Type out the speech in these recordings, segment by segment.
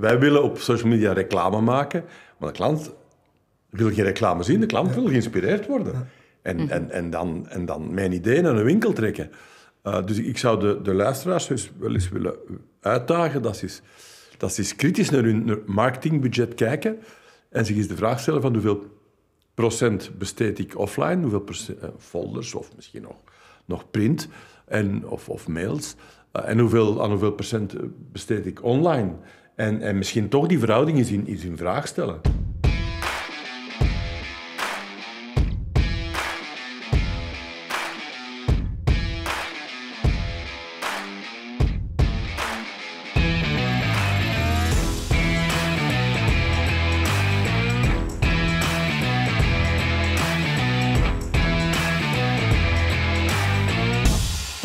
wij willen op social media reclame maken, maar de klant wil geen reclame zien, de klant wil geïnspireerd worden. En, mhm. en, en, dan, en dan mijn ideeën naar een winkel trekken. Eh, dus ik zou de, de luisteraars dus wel eens willen uitdagen dat ze dat ze eens kritisch naar hun marketingbudget kijken en zich eens de vraag stellen van hoeveel procent besteed ik offline, hoeveel procent, eh, folders of misschien nog, nog print en, of, of mails, eh, en hoeveel, aan hoeveel procent besteed ik online. En, en misschien toch die verhouding eens in, eens in vraag stellen.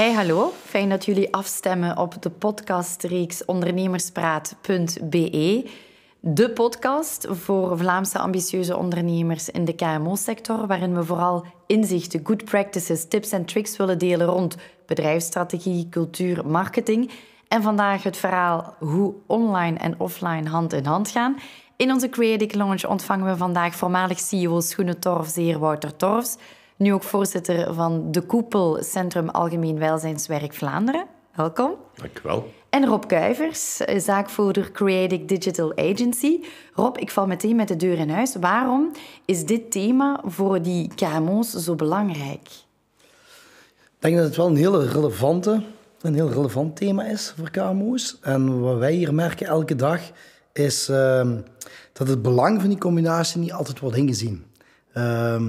Hey, hallo. Fijn dat jullie afstemmen op de podcastreeks ondernemerspraat.be. De podcast voor Vlaamse ambitieuze ondernemers in de KMO-sector, waarin we vooral inzichten, good practices, tips en tricks willen delen rond bedrijfsstrategie, cultuur, marketing. En vandaag het verhaal hoe online en offline hand in hand gaan. In onze Creative Lounge ontvangen we vandaag voormalig CEO Schoenen Torfs, Wouter Torfs nu ook voorzitter van de koepel Centrum Algemeen Welzijnswerk Vlaanderen. Welkom. Dank u wel. En Rob Kuivers, zaakvoerder Creative Digital Agency. Rob, ik val meteen met de deur in huis. Waarom is dit thema voor die KMO's zo belangrijk? Ik denk dat het wel een heel, relevante, een heel relevant thema is voor KMO's. En wat wij hier merken elke dag is ehm, dat het belang van die combinatie niet altijd wordt ingezien. Ehm,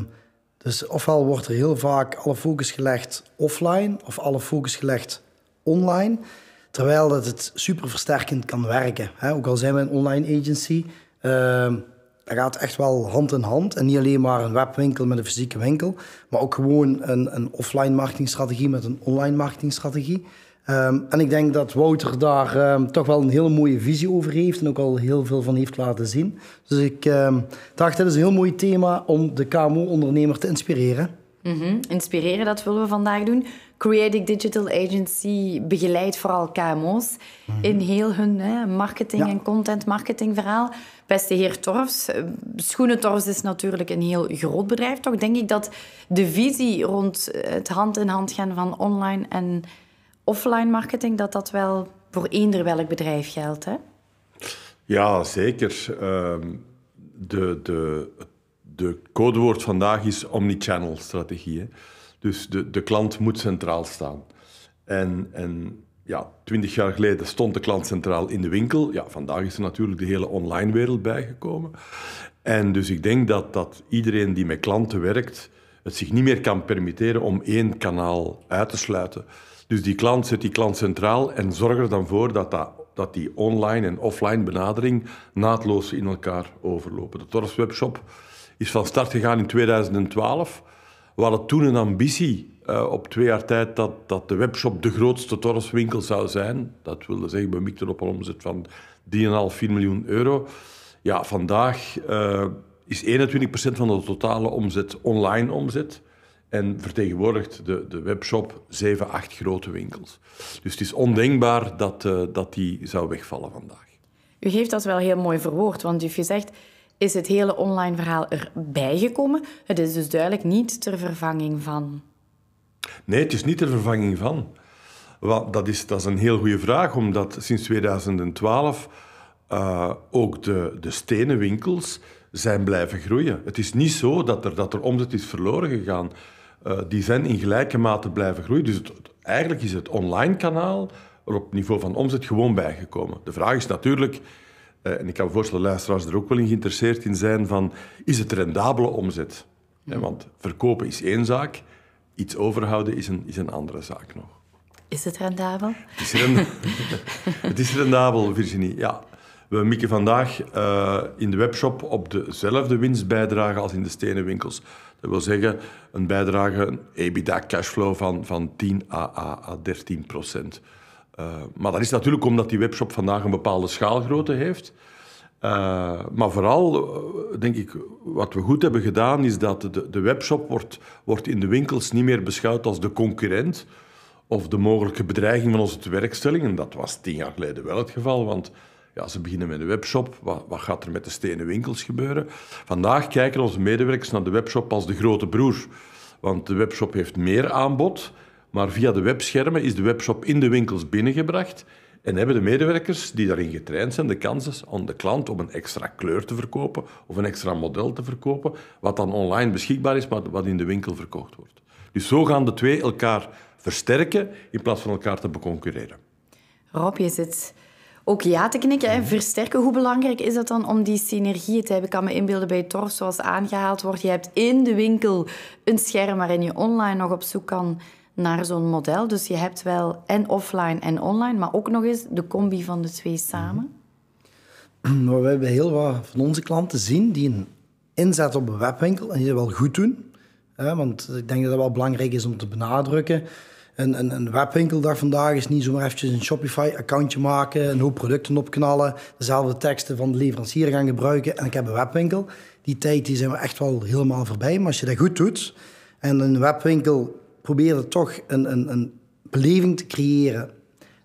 dus ofwel wordt er heel vaak alle focus gelegd offline of alle focus gelegd online. Terwijl dat het super versterkend kan werken. Ook al zijn we een online agency, uh, dat gaat echt wel hand in hand. En niet alleen maar een webwinkel met een fysieke winkel, maar ook gewoon een, een offline marketingstrategie met een online marketingstrategie. Ehm, en ik denk dat Wouter daar ehm, toch wel een hele mooie visie over heeft en ook al heel veel van heeft laten zien. Dus ik ehm, dacht, dat is een heel mooi thema om de KMO-ondernemer te inspireren. Mhm. Inspireren, dat willen we vandaag doen. Creative Digital Agency begeleidt vooral KMO's mhm. in heel hun hè, marketing- en content marketing verhaal. Beste heer Torfs, eh, Torfs is natuurlijk een heel groot bedrijf. Toch denk ik dat de visie rond eh, het hand in hand gaan van online en offline marketing, dat dat wel voor eender welk bedrijf geldt, hè? Ja, zeker. Ehm, de, de, de codewoord vandaag is omnichannel-strategie. Dus de, de klant moet centraal staan. En, en ja, twintig jaar geleden stond de klant centraal in de winkel. Ja, vandaag is er natuurlijk de hele online wereld bijgekomen. En dus ik denk dat, dat iedereen die met klanten werkt, het zich niet meer kan permitteren om één kanaal uit te sluiten. Dus die klant zet die klant centraal en zorg er dan voor dat, dat, die online en offline benadering naadloos in elkaar overlopen. De Torfs Webshop is van start gegaan in 2012. We hadden toen een ambitie eh, op twee jaar tijd dat, dat de webshop de grootste torfswinkel zou zijn. Dat wilde zeggen, we mikten op een omzet van 3,5, 4 miljoen euro. Ja, vandaag eh, is 21% van de totale omzet online omzet en vertegenwoordigt de, de webshop zeven, acht grote winkels. Dus het is ondenkbaar dat, eh, dat die zou wegvallen vandaag. U geeft dat wel heel mooi verwoord, want u heeft gezegd... is het hele online verhaal erbij gekomen? Het is dus duidelijk niet ter vervanging van. Nee, het is niet ter vervanging van. want dat, is, dat is een heel goede vraag, omdat sinds 2012 uh, eh, ook de, de stenen winkels zijn blijven groeien. Het is niet zo dat er, dat er omzet is verloren gegaan. Eh, die zijn in gelijke mate blijven groeien. Dus eigenlijk is het online kanaal er op niveau van omzet gewoon bijgekomen. De vraag is natuurlijk, eh, en ik kan me voorstellen dat luisteraars er ook wel in geïnteresseerd in zijn, van is het rendabele omzet? want verkopen is één zaak, iets overhouden is een, is een andere zaak nog. Is het rendabel? Het is, rendabel, het is rendabel Virginie, ja. We mikken vandaag eh, in de webshop op dezelfde winstbijdrage als in de stenen winkels. Dat wil zeggen een bijdrage, een EBITDA cashflow van, van 10 à, à 13 procent. Eh, maar dat is natuurlijk omdat die webshop vandaag een bepaalde schaalgrootte heeft. Eh, maar vooral, denk ik, wat we goed hebben gedaan, is dat de, de webshop wordt, wordt in de winkels niet meer beschouwd als de concurrent of de mogelijke bedreiging van onze tewerkstelling. En dat was tien jaar geleden wel het geval, want ja, ze beginnen met de webshop. Wat, wat, gaat er met de stenen winkels gebeuren? Vandaag kijken onze medewerkers naar de webshop als de grote broer. Want de webshop heeft meer aanbod, maar via de webschermen is de webshop in de winkels binnengebracht. En hebben de medewerkers die daarin getraind zijn de kansen om de klant om een extra kleur te verkopen of een extra model te verkopen, wat dan online beschikbaar is, maar wat in de winkel verkocht wordt. Dus zo gaan de twee elkaar versterken in plaats van elkaar te beconcurreren. Rob, je zit ook ja te knikken. Mhm. Versterken, hoe belangrijk is dat dan om die synergie te hebben? Ik kan me inbeelden bij Tor, zoals aangehaald wordt. Je hebt in de winkel een scherm waarin je online nog op zoek kan naar zo'n model. Dus je hebt wel en offline en online, maar ook nog eens de combi van de twee mhm. samen. Maar we hebben heel wat van onze klanten zien die een inzet op een webwinkel en die dat wel goed doen. want ik denk dat dat wel belangrijk is om te benadrukken een, een, webwinkel daar vandaag is niet zomaar eventjes een Shopify-accountje maken, een hoop producten opknallen, dezelfde teksten van de leverancier gaan gebruiken en ik heb een webwinkel. Die tijd die zijn we echt wel helemaal voorbij, maar als je dat goed doet en een webwinkel probeert toch een, een, een beleving te creëren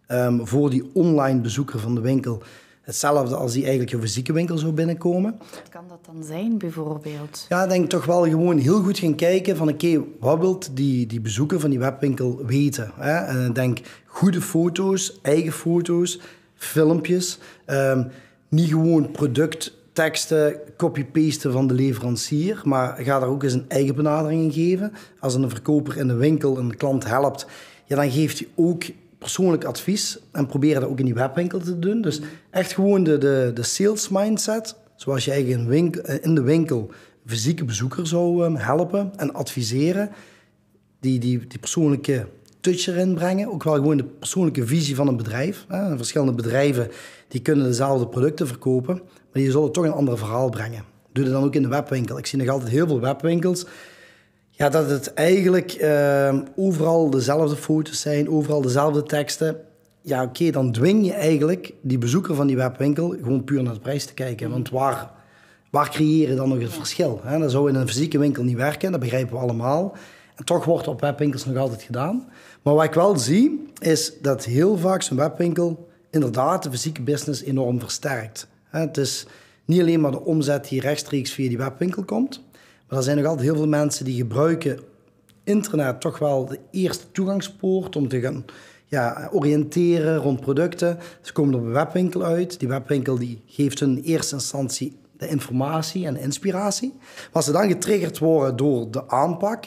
ehm, voor die online bezoeker van de winkel hetzelfde als die eigenlijk je fysieke winkel zou binnenkomen. Wat kan dat dan zijn, bijvoorbeeld? Ja, ik denk toch wel gewoon heel goed gaan kijken van... oké, wat wil die, die bezoeker van die webwinkel weten? Hè? En ik denk goede foto's, eigen foto's, filmpjes. Ehm, niet gewoon product teksten copy-pasten van de leverancier, maar ga daar ook eens een eigen benadering in geven. Als een verkoper in de winkel een klant helpt, ja, dan geeft hij ook persoonlijk advies en proberen dat ook in die webwinkel te doen. Dus echt gewoon de, de, de sales mindset, zoals je eigenlijk in, winkel, eh, in de winkel fysieke bezoeker zou ehm, helpen en adviseren. Die, die, die persoonlijke touch erin brengen. Ook wel gewoon de persoonlijke visie van een bedrijf. Verschillende bedrijven die kunnen dezelfde producten verkopen, maar die zullen toch een ander verhaal brengen. Doe dat dan ook in de webwinkel. Ik zie nog altijd heel veel webwinkels ja, dat het eigenlijk ehm, overal dezelfde foto's zijn, overal dezelfde teksten. Ja, oké, dan dwing je eigenlijk die bezoeker van die webwinkel gewoon puur naar de prijs te kijken. Mm. Want waar, waar creëer je dan nog het verschil? Dat zou in een fysieke winkel niet werken, dat begrijpen we allemaal. En toch wordt op webwinkels nog altijd gedaan. Maar wat ik wel zie, is dat heel vaak zo'n webwinkel inderdaad de fysieke business enorm versterkt. Het is niet alleen maar de omzet die rechtstreeks via die webwinkel komt, maar er zijn nog altijd heel veel mensen die gebruiken internet toch wel de eerste toegangspoort om te gaan ja, oriënteren rond producten. Ze komen op een webwinkel uit. Die webwinkel die geeft hun in eerste instantie de informatie en inspiratie. Maar als ze dan getriggerd worden door de aanpak,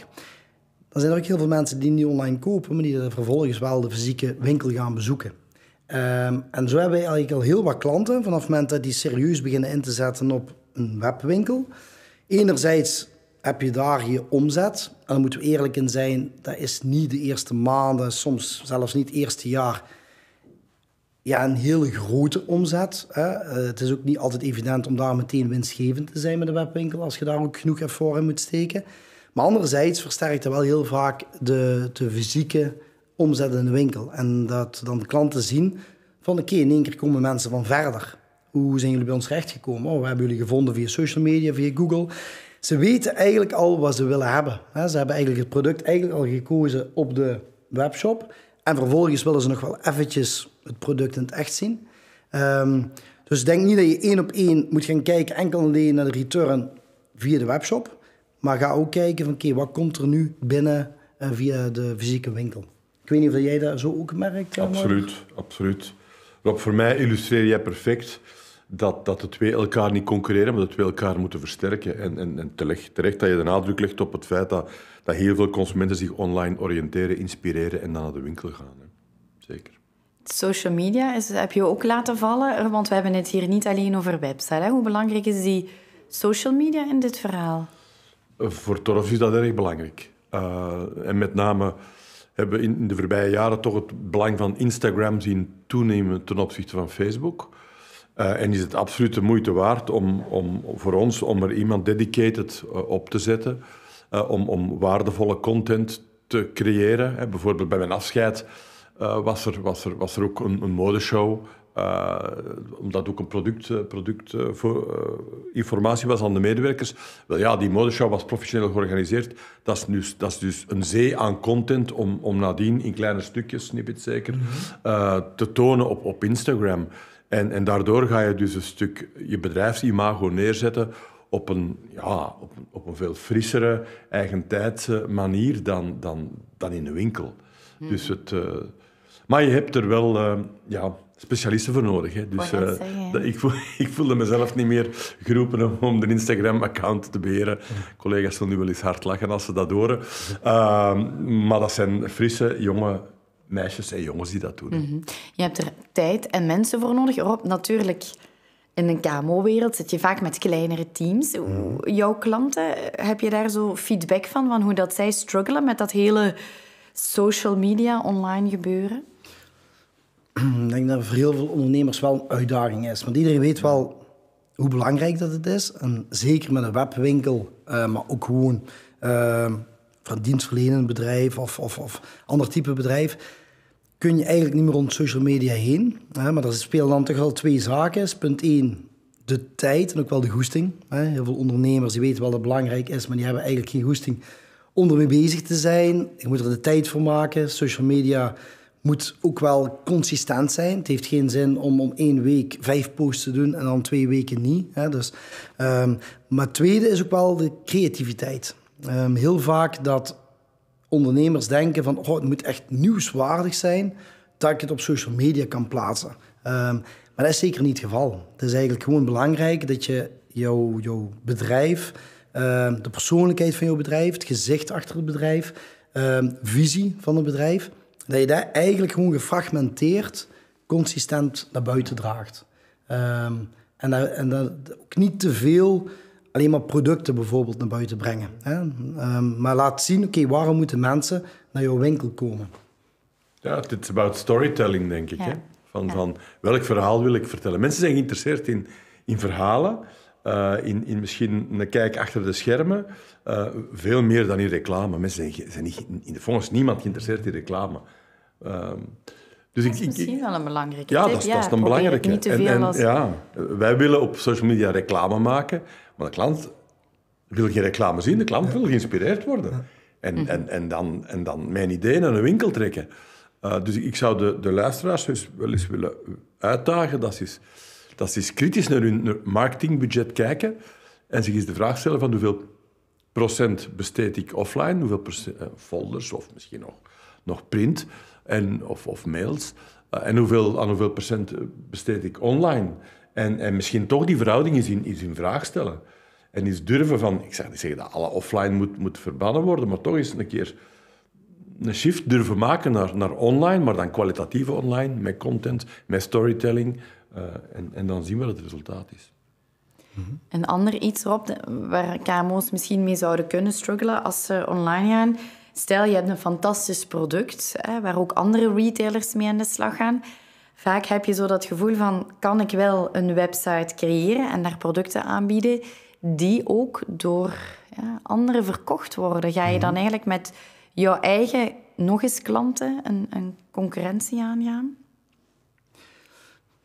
dan zijn er ook heel veel mensen die niet online kopen, maar die vervolgens wel de fysieke winkel gaan bezoeken. Ehm, en zo hebben wij eigenlijk al heel wat klanten vanaf het moment dat die serieus beginnen in te zetten op een webwinkel. Enerzijds heb je daar je omzet. En daar moeten we eerlijk in zijn, dat is niet de eerste maanden, soms zelfs niet het eerste jaar. Ja, een hele grote omzet. Hè. Eh, het is ook niet altijd evident om daar meteen winstgevend te zijn met de webwinkel, als je daar ook genoeg effort in moet steken. Maar anderzijds versterkt dat wel heel vaak de, de fysieke omzet in de winkel. En dat dan de klanten zien van oké, keer in één keer komen mensen van verder. Hoe zijn jullie bij ons terechtgekomen? Oh, we hebben jullie gevonden via social media, via Google. Ze weten eigenlijk al wat ze willen hebben. Ze hebben eigenlijk het product eigenlijk al gekozen op de webshop. En vervolgens willen ze nog wel eventjes het product in het echt zien. Um, dus denk niet dat je één op één moet gaan kijken enkel alleen naar de return via de webshop. Maar ga ook kijken van oké, wat komt er nu binnen eh, via de fysieke winkel. Ik weet niet of jij dat zo ook merkt. Absoluut, absoluut. Rob, voor mij illustreer jij perfect dat, dat de twee elkaar niet concurreren, maar dat de twee elkaar moeten versterken. En, en, en terecht, terecht dat je de nadruk legt op het feit dat, dat heel veel consumenten zich online oriënteren, inspireren en dan naar de winkel gaan. Hè. Zeker. Social media is, heb je ook laten vallen, want we hebben het hier niet alleen over website. Hè. Hoe belangrijk is die social media in dit verhaal? Voor Torf is dat erg belangrijk. Eh, en met name hebben we in de voorbije jaren toch het belang van Instagram zien toenemen ten opzichte van Facebook. Eh, en is het absoluut de moeite waard om, om, voor ons om er iemand dedicated eh, op te zetten. Eh, om, om, waardevolle content te creëren. Hè. Bijvoorbeeld bij mijn afscheid was, er, was, er, was er ook een, een modeshow. omdat ook een product, product voor, informatie was aan de medewerkers. Wel ja, die modeshow was professioneel georganiseerd. Dat is, dus, dat is dus een zee aan content om, om nadien in kleine stukjes, snippets zeker, mhm. te tonen op, op Instagram. En, en daardoor ga je dus een stuk je bedrijfsimago neerzetten op een, ja, op, op een veel frissere, eigentijdse manier dan, dan, dan in de winkel. Hmm. Dus het, eh, maar je hebt er wel eh, ja, specialisten voor nodig. Hè. Dus, eh, dat, ik, voel, ik voelde mezelf niet meer geroepen om de Instagram-account te beheren. Collega's zullen nu wel eens hard lachen als ze dat horen. Ehm, maar dat zijn frisse, jonge meisjes en jongens die dat doen. Mhm. Je hebt er tijd en mensen voor nodig. natuurlijk, in een KMO-wereld zit je vaak met kleinere teams. Mhm. Jouw klanten, heb je daar zo feedback van, van hoe dat zij struggelen met dat hele social media, online gebeuren? Ik denk dat voor heel veel ondernemers wel een uitdaging is. Want iedereen weet wel hoe belangrijk dat het is. zeker met een webwinkel, eh, maar ook gewoon... Eh, van dienstverlenend bedrijf of, of, of ander type bedrijf kun je eigenlijk niet meer rond social media heen. Hè, maar er speelt dan toch al twee zaken. Punt 1, de tijd en ook wel de goesting. Hè. Heel veel ondernemers die weten wel dat het belangrijk is, maar die hebben eigenlijk geen goesting om ermee bezig te zijn. Je moet er de tijd voor maken. Social media moet ook wel consistent zijn. Het heeft geen zin om om één week vijf posts te doen en dan twee weken niet. Hè. Dus, ehm, maar tweede is ook wel de creativiteit. Ehm, heel vaak dat ondernemers denken van oh, het moet echt nieuwswaardig zijn dat ik het op social media kan plaatsen. Ehm, maar dat is zeker niet het geval. Het is eigenlijk gewoon belangrijk dat je jouw, jouw bedrijf, ehm, de persoonlijkheid van jouw bedrijf, het gezicht achter het bedrijf, ehm, visie van het bedrijf, dat je dat eigenlijk gewoon gefragmenteerd, consistent naar buiten draagt. en, dat, en dat ook niet te veel alleen maar producten bijvoorbeeld naar buiten brengen. Hè? Ehm, maar laat zien, oké, waarom moeten mensen naar jouw winkel komen? Ja, het is about storytelling, denk ik. Hè? Van, van welk verhaal wil ik vertellen? Mensen zijn geïnteresseerd in, in verhalen, eh, in, in misschien een kijk achter de schermen. Eh, veel meer dan in reclame. Mensen zijn, zijn niet, in de volgens niemand geïnteresseerd in reclame. Ehm, dus dat is ik, misschien wel een belangrijke ja, Dat, is een belangrijke. en, ja, wij willen op social media reclame maken, maar de klant wil geen reclame zien, de klant wil geïnspireerd worden. En, mhm. en, en, dan, en dan mijn ideeën naar een winkel trekken. Eh, dus ik zou de, de luisteraars dus wel eens willen uitdagen dat ze dat ze kritisch naar hun marketingbudget kijken en zich eens de vraag stellen van hoeveel procent besteed ik offline, hoeveel procent, eh, folders of misschien nog, nog print en, of, of mails. Eh, en hoeveel, aan hoeveel procent besteed ik online? En, en misschien toch die verhouding is in, vraag stellen. En is durven van, ik zeg niet zeggen dat alle offline moet, moet verbannen worden, maar toch eens een keer een shift durven maken naar, naar online, maar dan kwalitatieve online, met content, met storytelling. Eh, en, en dan zien we wat het resultaat is. Een ander iets, Rob, waar KMO's misschien mee zouden kunnen struggelen als ze online gaan, Stel, je hebt een fantastisch product hè, waar ook andere retailers mee aan de slag gaan. Vaak heb je zo dat gevoel van, kan ik wel een website creëren en daar producten aanbieden die ook door ja, anderen verkocht worden? Ga je dan mhm. eigenlijk met jouw eigen, nog eens klanten, een, een concurrentie aangaan?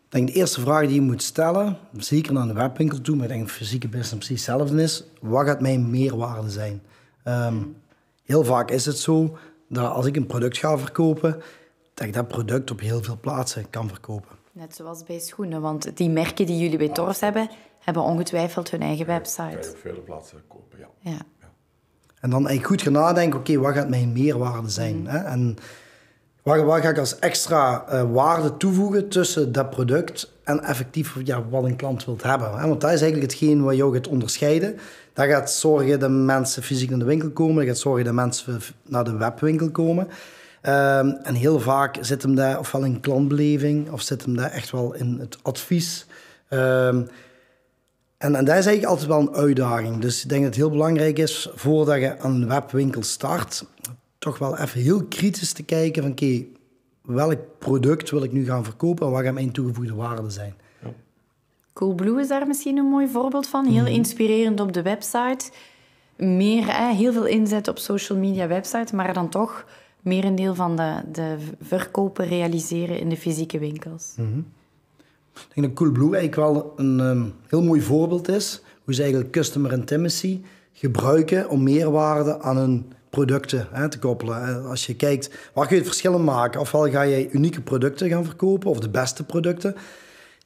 denk de eerste vraag die je moet stellen, zeker naar de webwinkel toe, maar ik denk fysieke business precies hetzelfde is. Wat gaat mijn meerwaarde zijn? Ehm, heel vaak is het zo dat als ik een product ga verkopen, dat ik dat product op heel veel plaatsen kan verkopen. Net zoals bij schoenen, want die merken die jullie bij Torfs hebben, hebben ongetwijfeld hun eigen website. Kan op vele plaatsen kopen, ja. ja. En dan eigenlijk goed gaan nadenken, oké, wat gaat mijn meerwaarde zijn? Mhm. Hè? En wat, ga ik als extra eh, waarde toevoegen tussen dat product en effectief ja, wat een klant wilt hebben? Hè? Want dat is eigenlijk hetgeen wat jou gaat onderscheiden. Dat gaat zorgen dat mensen fysiek naar de winkel komen. Dat gaat zorgen dat mensen naar de webwinkel komen. Ehm, en heel vaak zit hem daar ofwel in klantbeleving of zit hem daar echt wel in het advies. Ehm, en, en dat is eigenlijk altijd wel een uitdaging. Dus ik denk dat het heel belangrijk is voordat je aan een webwinkel start, toch wel even heel kritisch te kijken van oké, welk product wil ik nu gaan verkopen en wat gaat mijn toegevoegde waarde zijn. Coolblue is daar misschien een mooi voorbeeld van. Heel mhm. inspirerend op de website. Meer, heel veel inzet op social media website, maar dan toch meer een deel van de, de verkopen realiseren in de fysieke winkels. Mhm. Ik denk dat Coolblue eigenlijk wel een ehm, heel mooi voorbeeld is hoe ze eigenlijk customer intimacy gebruiken om meerwaarde aan hun producten hè, te koppelen. Eh, als je kijkt, waar kun je het verschil maken? Ofwel ga je unieke producten gaan verkopen of de beste producten.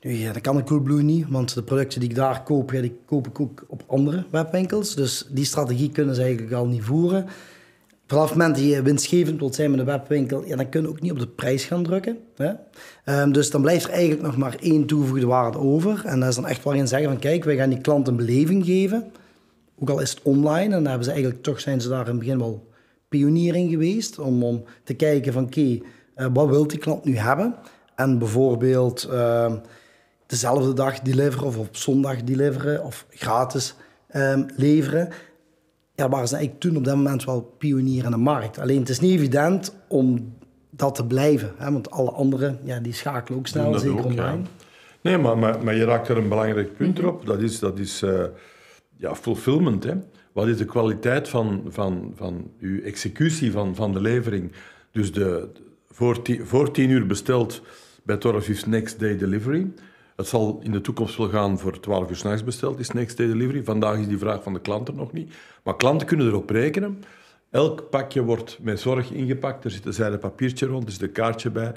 Nu, ja, dat kan de Coolblue niet, want de producten die ik daar koop, die koop ik ook op andere webwinkels. Dus die strategie kunnen ze eigenlijk al niet voeren. Vanaf het moment dat je winstgevend wilt zijn met een webwinkel, ja, dan kunnen je ook niet op de prijs gaan drukken. Hè? Ehm, dus dan blijft er eigenlijk nog maar één toegevoegde waarde over. En dat is dan echt waarin zeggen van kijk, wij gaan die klant een beleving geven. Ook al is het online, en dan hebben ze eigenlijk, toch zijn ze daar in het begin wel pionier in geweest. Om, om te kijken van oké, eh, wat wil die klant nu hebben? En bijvoorbeeld... Ehm, dezelfde dag deliveren of op zondag deliveren of gratis ehm, leveren. Ja, waren ze eigenlijk toen op dat moment wel pionier in de markt. Alleen het is niet evident om dat te blijven. Hè? Want alle anderen ja, die schakelen ook snel, zeker online. Nee, maar, maar, je raakt er een belangrijk punt mhm. op. Dat is, dat is eh, ja, fulfillment. Hè? Wat is de kwaliteit van, van, van uw executie van, van de levering? Dus de, voor, tien, voor tien uur besteld bij Torrefief's Next Day Delivery. Het zal in de toekomst wel gaan voor 12 uur s'nachts besteld, is next day delivery. Vandaag is die vraag van de klant er nog niet. Maar klanten kunnen erop rekenen. Elk pakje wordt met zorg ingepakt. Er zit een zijde papiertje rond, er zit een kaartje bij.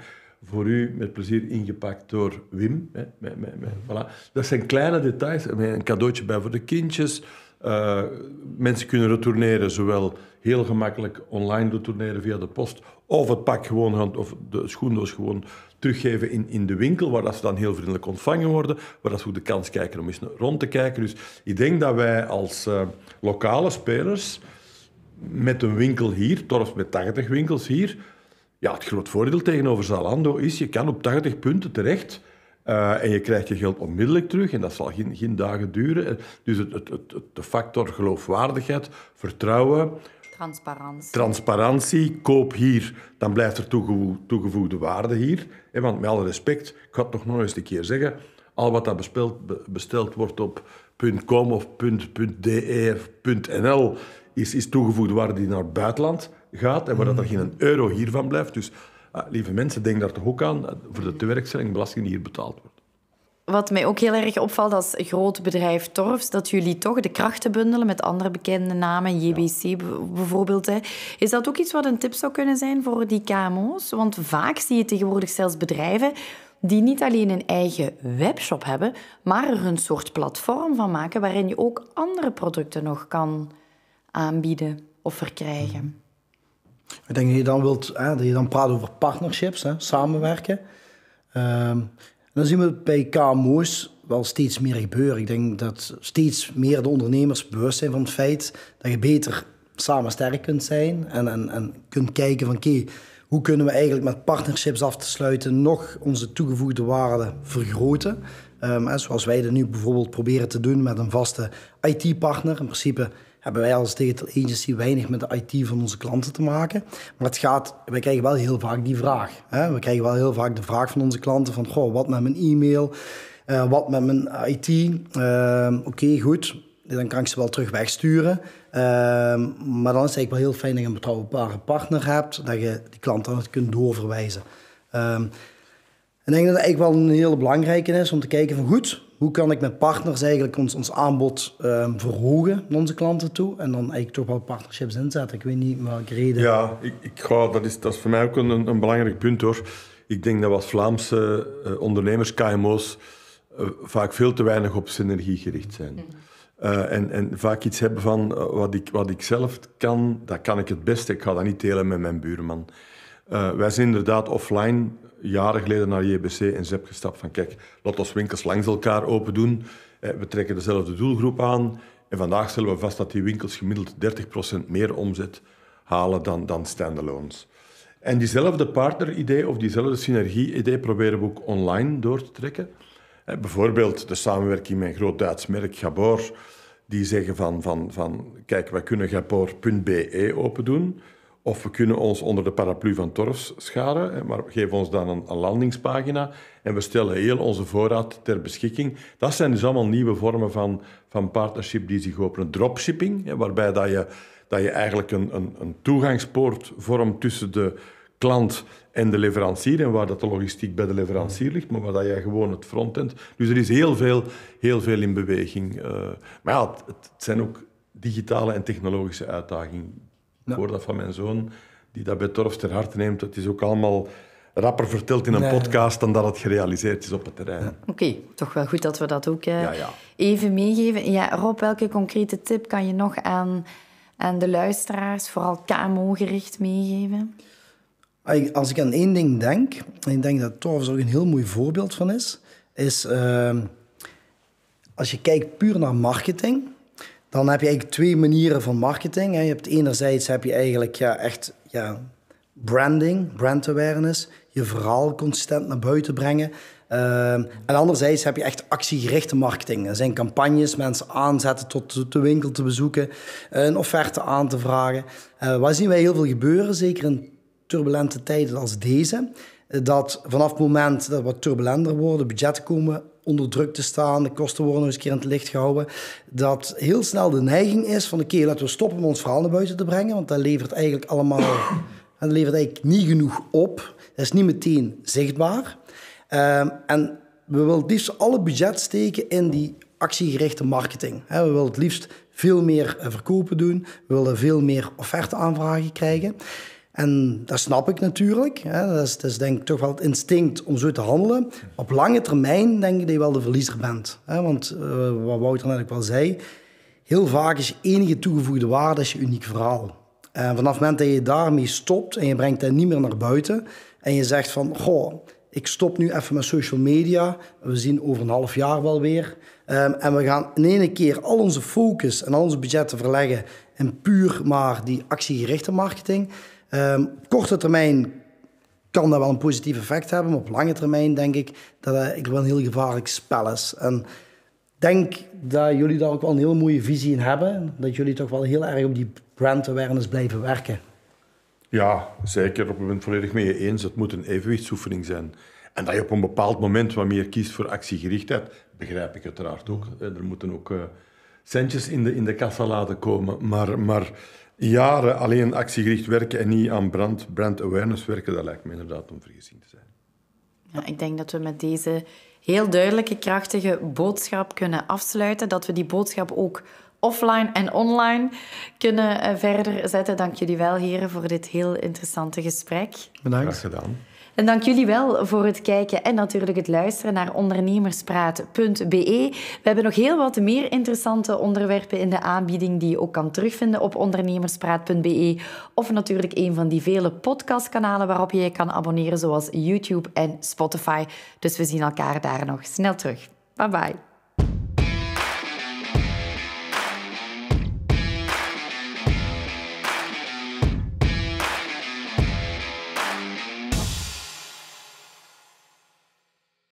Voor u met plezier ingepakt door Wim. Hè. Met, met, voilà. Dat zijn kleine details. Een cadeautje bij voor de kindjes. Eh, mensen kunnen retourneren, zowel heel gemakkelijk online retourneren via de post, of het pak gewoon, of de schoendoos gewoon teruggeven in, in de winkel, waar dat ze dan heel vriendelijk ontvangen worden, waar dat ze ook de kans krijgen om eens rond te kijken. Dus ik denk dat wij als eh, lokale spelers met een winkel hier, Torf met 80 winkels hier, ja, het groot voordeel tegenover Zalando is, je kan op 80 punten terecht uh, en je krijgt je geld onmiddellijk terug en dat zal geen, geen dagen duren. Dus het, het, het, de factor geloofwaardigheid, vertrouwen, Transparantie. Transparantie, koop hier, dan blijft er toegevoegde waarde hier. Want met alle respect, ik ga het nog eens een keer zeggen, al wat dat besteld, besteld wordt op .com of .de is, is toegevoegde waarde die naar het buitenland gaat en waar dat er geen euro hiervan blijft. Dus ah, lieve mensen, denk daar toch ook aan, eh, voor de tewerkstelling belasting die hier betaald wordt wat mij ook heel erg opvalt als groot bedrijf Torfs, dat jullie toch de krachten bundelen met andere bekende namen, JBC bijvoorbeeld. Hè. Is dat ook iets wat een tip zou kunnen zijn voor die KMO's? Want vaak zie je tegenwoordig zelfs bedrijven die niet alleen een eigen webshop hebben, maar er een soort platform van maken waarin je ook andere producten nog kan aanbieden of verkrijgen. Mm-hmm. Ik denk dat je dan, wilt, hè, dat je dan praat over partnerships, hè, samenwerken. Ehm, dan zien we bij KMO's wel steeds meer gebeuren. Ik denk dat steeds meer de ondernemers bewust zijn van het feit dat je beter samen sterk kunt zijn en, en, en kunt kijken van oké, hoe kunnen we eigenlijk met partnerships af te sluiten nog onze toegevoegde waarde vergroten. Um, zoals wij dat nu bijvoorbeeld proberen te doen met een vaste IT-partner. In principe hebben wij als digital agency weinig met de IT van onze klanten te maken. Maar het gaat, wij krijgen wel heel vaak die vraag. Hè? We krijgen wel heel vaak de vraag van onze klanten van, goh, wat met mijn e-mail, eh, wat met mijn eh, IT? Eh, oké, goed, dan kan ik ze wel terug wegsturen. maar dan is het eigenlijk wel heel fijn dat je een betrouwbare partner hebt, dat je die klant dan kunt doorverwijzen. Ehm, en ik denk dat het eigenlijk wel een hele belangrijke is om te kijken van goed, hoe kan ik met partners eigenlijk ons, ons aanbod ehm, verhogen naar onze klanten toe en dan eigenlijk toch wel partnerships inzetten. Ik weet niet welke reden. Ja, ik, ik ga, dat, is, dat is voor mij ook een, een belangrijk punt hoor. Ik denk dat we als Vlaamse eh, ondernemers, KMO's, eh, vaak veel te weinig op synergie gericht zijn. Mhm. Eh, en, en, vaak iets hebben van wat, ik, wat ik zelf kan, dat kan ik het beste. Ik ga dat niet delen met mijn buurman. wij zijn inderdaad offline jaren geleden naar JBC en ZEP gestapt van kijk, laat ons winkels langs elkaar open doen. Eh, we trekken dezelfde doelgroep aan. En vandaag stellen we vast dat die winkels gemiddeld 30% meer omzet halen dan, dan standalones. En diezelfde partneridee of diezelfde synergie-idee proberen we ook online door te trekken. Eh, bijvoorbeeld de samenwerking met een groot Duits merk, Gabor, die zeggen van, van, van kijk, wij kunnen gabor.be open doen. Of we kunnen ons onder de paraplu van Torfs scharen, maar geef ons dan een, landingspagina en we stellen heel onze voorraad ter beschikking. Dat zijn dus allemaal nieuwe vormen van, van partnership die zich openen. Dropshipping, waarbij dat je, dat je eigenlijk een, een, een toegangspoort vormt tussen de klant en de leverancier en waar dat de logistiek bij de leverancier ligt, maar waar dat jij gewoon het frontend... Dus er is heel veel, heel veel in beweging. Eh. maar ja, het zijn ook digitale en technologische uitdagingen voor dat van mijn zoon, die dat bij Torf ter harte neemt. Het is ook allemaal rapper verteld in een podcast dan dat het gerealiseerd is op het terrein. Oké, toch wel goed dat we dat ook eh, even meegeven. Ja, Rob, welke concrete tip kan je nog aan, aan de luisteraars, vooral KMO-gericht, meegeven? Als ik aan één ding denk, en ik denk dat Torfs ook een heel mooi voorbeeld van is, is ehm, als je kijkt puur naar marketing, dan heb je eigenlijk twee manieren van marketing. Hè. Je hebt enerzijds heb je eigenlijk ja, echt ja, branding, brand awareness, je verhaal constant naar buiten brengen. Ehm, en anderzijds heb je echt actiegerichte marketing. Er zijn campagnes, mensen aanzetten tot de winkel te bezoeken, een offerte aan te vragen. Uh, wat zien wij heel veel gebeuren, zeker in turbulente tijden als deze? Eh, dat vanaf het moment dat we turbulenter worden, budgetten komen onder druk te staan, de kosten worden nog eens keer aan het licht gehouden, dat heel snel de neiging is van oké, okay, laten we stoppen om ons verhaal naar buiten te brengen, want dat levert eigenlijk allemaal, dat levert eigenlijk niet genoeg op. Dat is niet meteen zichtbaar. Ehm, en we willen het liefst alle budget steken in die actiegerichte marketing. We willen het liefst veel meer eh, verkopen doen, we willen veel meer offerte aanvragen krijgen. En dat snap ik natuurlijk. Hè. Dat, is, dat, denk ik toch wel het instinct om zo te handelen. Op lange termijn denk ik dat je wel de verliezer bent. Hè. Want uh, wat Wouter net ook wel zei, heel vaak is je enige toegevoegde waarde is je uniek verhaal. En vanaf het moment dat je daarmee stopt en je brengt dat niet meer naar buiten en je zegt van, goh, ik stop nu even met social media, we zien over een half jaar wel weer. Ehm, en we gaan in één keer al onze focus en al onze budgetten verleggen in puur maar die actiegerichte marketing Um, korte termijn kan dat wel een positief effect hebben, op lange termijn denk ik dat het eh, wel een heel gevaarlijk spel is. En denk dat jullie daar ook wel een heel mooie visie in hebben. Dat jullie toch wel heel erg op die brand awareness blijven werken. Ja, zeker. ben het volledig mee eens. Het moet een evenwichtsoefening zijn. En dat je op een bepaald moment wat meer kiest voor actiegerichtheid, begrijp ik uiteraard ook. Eh, er moeten ook eh, centjes in de, in de kassa laten komen. Maar, maar jaren alleen actiegericht werken en niet aan brand, brand awareness werken, dat lijkt me inderdaad een vergissing te zijn. Ja, ik denk dat we met deze heel duidelijke, krachtige boodschap kunnen afsluiten. Dat we die boodschap ook offline en online kunnen eh, verder zetten. Dank jullie wel, heren, voor dit heel interessante gesprek. Bedankt. Graag gedaan. En dank jullie wel voor het kijken en natuurlijk het luisteren naar ondernemerspraat.be. We hebben nog heel wat meer interessante onderwerpen in de aanbieding die je ook kan terugvinden op ondernemerspraat.be of natuurlijk een van die vele podcastkanalen waarop je je kan abonneren zoals YouTube en Spotify. Dus we zien elkaar daar nog snel terug. Bye bye.